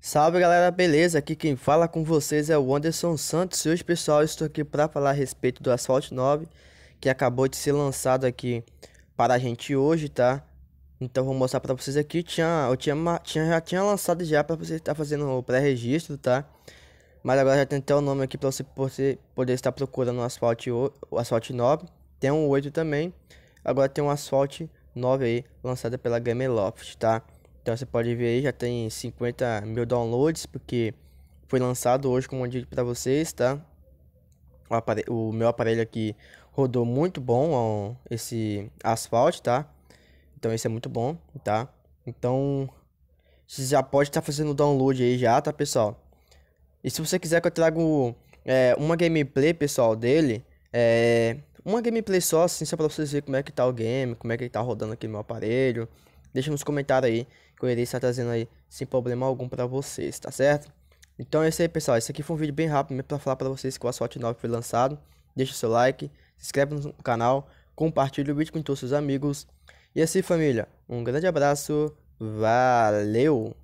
Salve galera, beleza? Aqui quem fala com vocês é o Anderson Santos e hoje pessoal estou aqui para falar a respeito do Asphalt 9 que acabou de ser lançado aqui para a gente hoje, tá? Então vou mostrar para vocês aqui, tinha, eu tinha, tinha, já tinha lançado já para você estar tá fazendo o pré-registro, tá? Mas agora já tem até o nome aqui para você, você poder estar procurando o Asphalt, o Asphalt 9, tem um 8 também, agora tem um Asphalt 9 aí lançado pela Gameloft, tá? Então você pode ver aí, já tem 50 mil downloads, porque foi lançado hoje, como eu digo para vocês, tá? O, aparelho, o, meu aparelho aqui rodou muito bom ó, esse asfalto, tá? Então isso é muito bom, tá? Então você já pode estar tá fazendo o download aí já, tá, pessoal? E se você quiser que eu trago é, uma gameplay, pessoal, dele, é, uma gameplay só, assim, só pra vocês verem como é que tá o game, como é que tá rodando aqui no meu aparelho, Deixa nos comentários aí que eu irei estar trazendo aí sem problema algum para vocês, tá certo? Então é isso aí, pessoal. Esse aqui foi um vídeo bem rápido mesmo falar para vocês que o Asphalt 9 foi lançado. Deixa o seu like, se inscreve no canal, compartilha o vídeo com todos os seus amigos. E assim, família, um grande abraço, valeu!